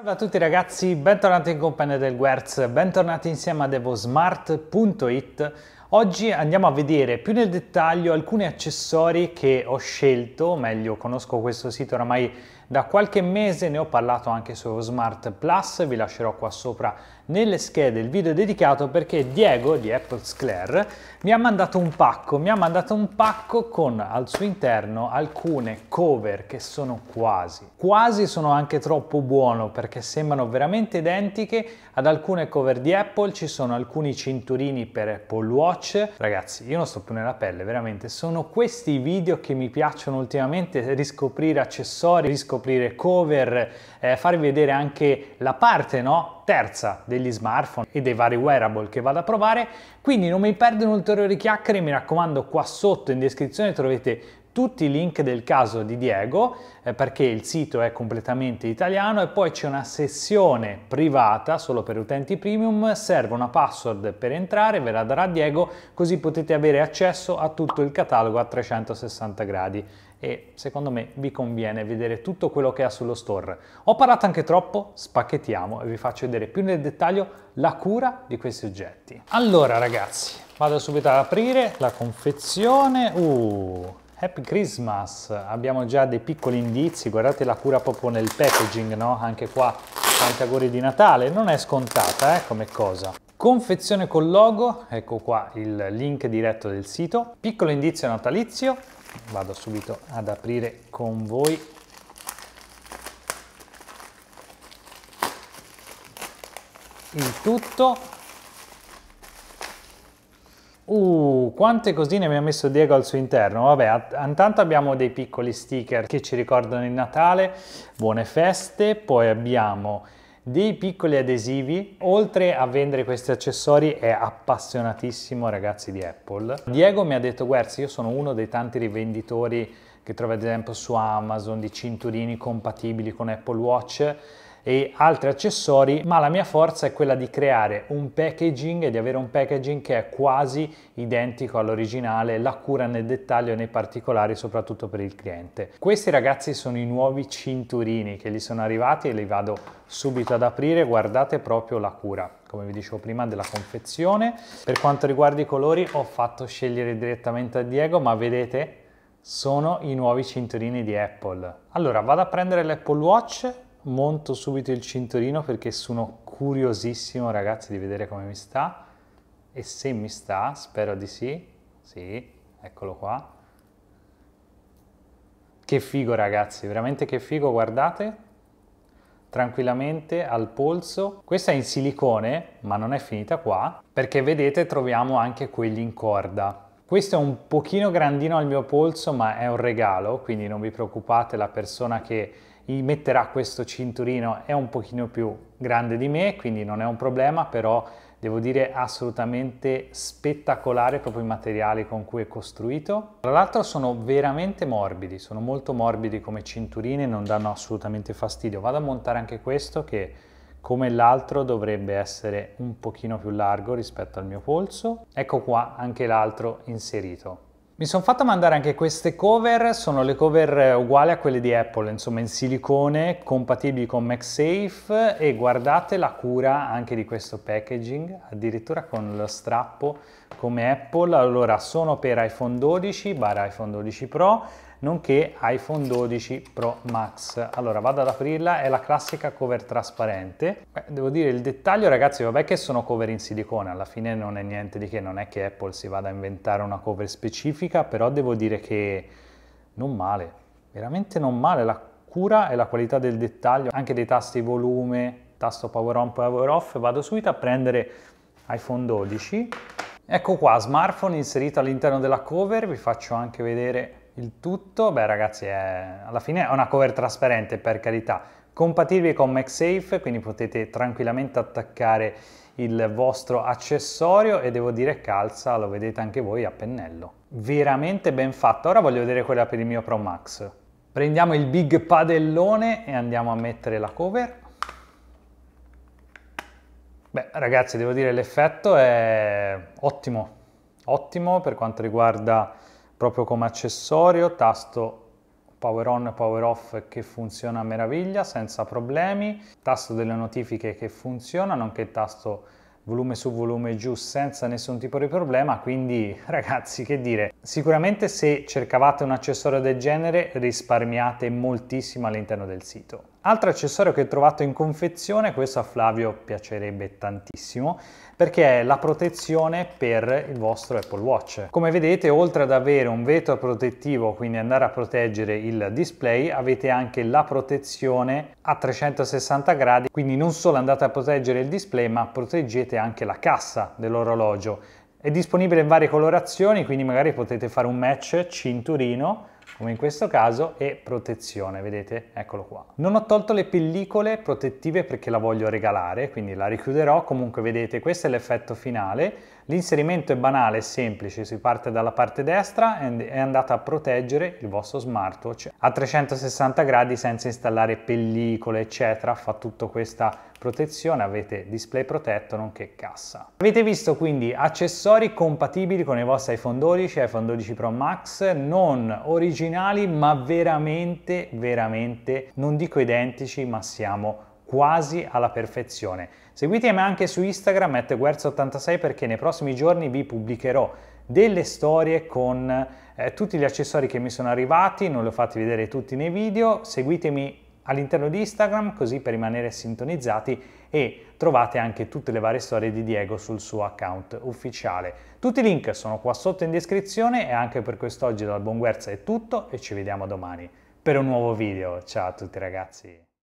Salve a tutti ragazzi, bentornati in compagnia del Guerz, bentornati insieme a devosmart.it Oggi andiamo a vedere più nel dettaglio alcuni accessori che ho scelto, meglio conosco questo sito oramai da qualche mese, ne ho parlato anche su Smart Plus, vi lascerò qua sopra nelle schede il video dedicato perché Diego di Apple Sclare mi ha mandato un pacco, mi ha mandato un pacco con al suo interno alcune cover che sono quasi, quasi sono anche troppo buono perché sembrano veramente identiche ad alcune cover di Apple, ci sono alcuni cinturini per Apple Watch, watch. Ragazzi, io non sto più nella pelle, veramente. Sono questi i video che mi piacciono ultimamente, riscoprire accessori, riscoprire cover, eh, farvi vedere anche la parte, no? terza degli smartphone e dei vari wearable che vado a provare, quindi non mi perdo in ulteriori chiacchiere, mi raccomando qua sotto in descrizione trovate tutti i link del caso di Diego eh, perché il sito è completamente italiano e poi c'è una sessione privata solo per utenti premium, serve una password per entrare, ve la darà Diego così potete avere accesso a tutto il catalogo a 360 gradi e secondo me vi conviene vedere tutto quello che ha sullo store. Ho parlato anche troppo, spacchettiamo e vi faccio vedere più nel dettaglio la cura di questi oggetti. Allora ragazzi, vado subito ad aprire la confezione. Uh, Happy Christmas! Abbiamo già dei piccoli indizi, guardate la cura proprio nel packaging, no? Anche qua tanti auguri di Natale, non è scontata eh, come cosa. Confezione col logo, ecco qua il link diretto del sito. Piccolo indizio natalizio, vado subito ad aprire con voi. Il tutto Uh, quante cosine mi ha messo Diego al suo interno? Vabbè, intanto abbiamo dei piccoli sticker che ci ricordano il Natale, buone feste, poi abbiamo dei piccoli adesivi. Oltre a vendere questi accessori è appassionatissimo ragazzi di Apple. Diego mi ha detto Guerzi io sono uno dei tanti rivenditori che trovi ad esempio su Amazon di cinturini compatibili con Apple Watch e altri accessori, ma la mia forza è quella di creare un packaging e di avere un packaging che è quasi identico all'originale, la cura nel dettaglio e nei particolari soprattutto per il cliente. Questi ragazzi sono i nuovi cinturini che gli sono arrivati e li vado subito ad aprire, guardate proprio la cura come vi dicevo prima della confezione per quanto riguarda i colori ho fatto scegliere direttamente a Diego ma vedete sono i nuovi cinturini di Apple allora vado a prendere l'Apple Watch monto subito il cinturino perché sono curiosissimo ragazzi di vedere come mi sta e se mi sta, spero di sì, sì, eccolo qua. Che figo ragazzi, veramente che figo, guardate tranquillamente al polso. Questa è in silicone, ma non è finita qua, perché vedete troviamo anche quelli in corda. Questo è un pochino grandino al mio polso, ma è un regalo, quindi non vi preoccupate, la persona che metterà questo cinturino è un pochino più grande di me quindi non è un problema però devo dire assolutamente spettacolare proprio i materiali con cui è costruito tra l'altro sono veramente morbidi sono molto morbidi come cinturine non danno assolutamente fastidio vado a montare anche questo che come l'altro dovrebbe essere un pochino più largo rispetto al mio polso ecco qua anche l'altro inserito mi sono fatto mandare anche queste cover, sono le cover uguali a quelle di Apple, insomma in silicone, compatibili con MagSafe e guardate la cura anche di questo packaging, addirittura con lo strappo come Apple. Allora sono per iPhone 12 iPhone 12 Pro, nonché iPhone 12 Pro Max. Allora vado ad aprirla, è la classica cover trasparente. Beh, devo dire il dettaglio ragazzi, vabbè che sono cover in silicone, alla fine non è niente di che, non è che Apple si vada a inventare una cover specifica, però devo dire che non male, veramente non male la cura e la qualità del dettaglio, anche dei tasti volume, tasto power on, power off, vado subito a prendere iPhone 12. Ecco qua, smartphone inserito all'interno della cover, vi faccio anche vedere il tutto, beh ragazzi, è, alla fine è una cover trasparente per carità, compatibile con MagSafe, quindi potete tranquillamente attaccare il vostro accessorio e devo dire calza, lo vedete anche voi a pennello. Veramente ben fatta, ora voglio vedere quella per il mio Pro Max. Prendiamo il big padellone e andiamo a mettere la cover. Beh ragazzi devo dire l'effetto è ottimo, ottimo per quanto riguarda proprio come accessorio, tasto power on power off che funziona a meraviglia senza problemi, tasto delle notifiche che funziona, nonché tasto volume su volume giù senza nessun tipo di problema, quindi ragazzi che dire, sicuramente se cercavate un accessorio del genere risparmiate moltissimo all'interno del sito. Altro accessorio che ho trovato in confezione, questo a Flavio piacerebbe tantissimo, perché è la protezione per il vostro Apple Watch. Come vedete, oltre ad avere un vetro protettivo, quindi andare a proteggere il display, avete anche la protezione a 360 gradi, quindi non solo andate a proteggere il display, ma proteggete anche la cassa dell'orologio. È disponibile in varie colorazioni, quindi magari potete fare un match cinturino come in questo caso, e protezione, vedete? Eccolo qua. Non ho tolto le pellicole protettive perché la voglio regalare, quindi la richiuderò, comunque vedete questo è l'effetto finale, L'inserimento è banale e semplice, si parte dalla parte destra e è andate a proteggere il vostro smartwatch a 360 gradi senza installare pellicole eccetera, fa tutto questa protezione, avete display protetto nonché cassa. Avete visto quindi accessori compatibili con i vostri iPhone 12, iPhone 12 Pro Max, non originali ma veramente, veramente, non dico identici ma siamo quasi alla perfezione. Seguitemi anche su Instagram at 86 perché nei prossimi giorni vi pubblicherò delle storie con eh, tutti gli accessori che mi sono arrivati, non li ho fatti vedere tutti nei video, seguitemi all'interno di Instagram così per rimanere sintonizzati e trovate anche tutte le varie storie di Diego sul suo account ufficiale. Tutti i link sono qua sotto in descrizione e anche per quest'oggi dal Buon Guerza è tutto e ci vediamo domani per un nuovo video. Ciao a tutti ragazzi!